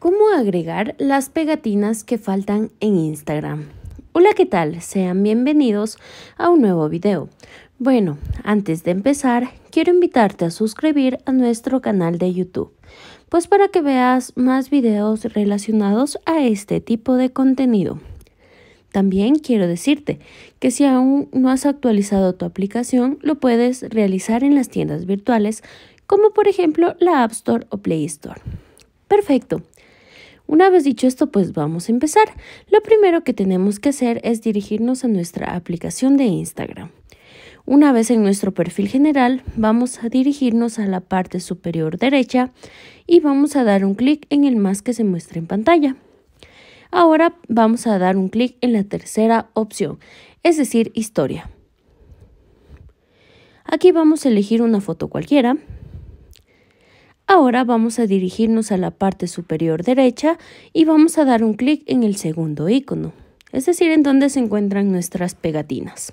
¿Cómo agregar las pegatinas que faltan en Instagram? Hola, ¿qué tal? Sean bienvenidos a un nuevo video. Bueno, antes de empezar, quiero invitarte a suscribir a nuestro canal de YouTube, pues para que veas más videos relacionados a este tipo de contenido. También quiero decirte que si aún no has actualizado tu aplicación, lo puedes realizar en las tiendas virtuales, como por ejemplo la App Store o Play Store. Perfecto. Una vez dicho esto, pues vamos a empezar. Lo primero que tenemos que hacer es dirigirnos a nuestra aplicación de Instagram. Una vez en nuestro perfil general, vamos a dirigirnos a la parte superior derecha y vamos a dar un clic en el más que se muestra en pantalla. Ahora vamos a dar un clic en la tercera opción, es decir, historia. Aquí vamos a elegir una foto cualquiera, Ahora vamos a dirigirnos a la parte superior derecha y vamos a dar un clic en el segundo icono, es decir, en donde se encuentran nuestras pegatinas.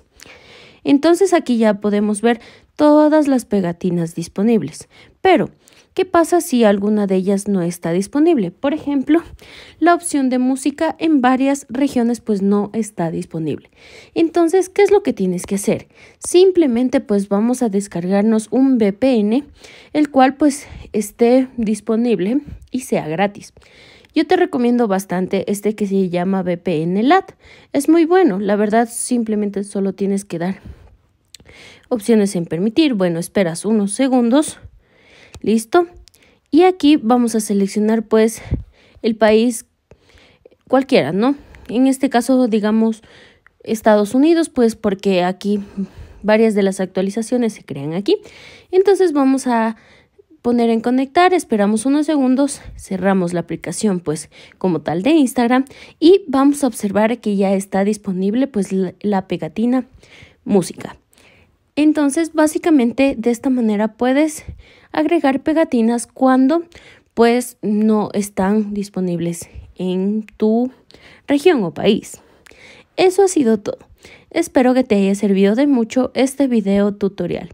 Entonces aquí ya podemos ver todas las pegatinas disponibles, pero ¿Qué pasa si alguna de ellas no está disponible? Por ejemplo, la opción de música en varias regiones pues no está disponible. Entonces, ¿qué es lo que tienes que hacer? Simplemente pues vamos a descargarnos un VPN, el cual pues esté disponible y sea gratis. Yo te recomiendo bastante este que se llama VPN LAT. Es muy bueno, la verdad simplemente solo tienes que dar opciones en permitir. Bueno, esperas unos segundos ¿Listo? Y aquí vamos a seleccionar pues el país cualquiera, ¿no? En este caso, digamos, Estados Unidos, pues porque aquí varias de las actualizaciones se crean aquí. Entonces vamos a poner en conectar, esperamos unos segundos, cerramos la aplicación pues como tal de Instagram y vamos a observar que ya está disponible pues la, la pegatina música. Entonces, básicamente de esta manera puedes agregar pegatinas cuando pues no están disponibles en tu región o país. Eso ha sido todo. Espero que te haya servido de mucho este video tutorial.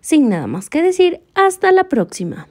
Sin nada más que decir, hasta la próxima.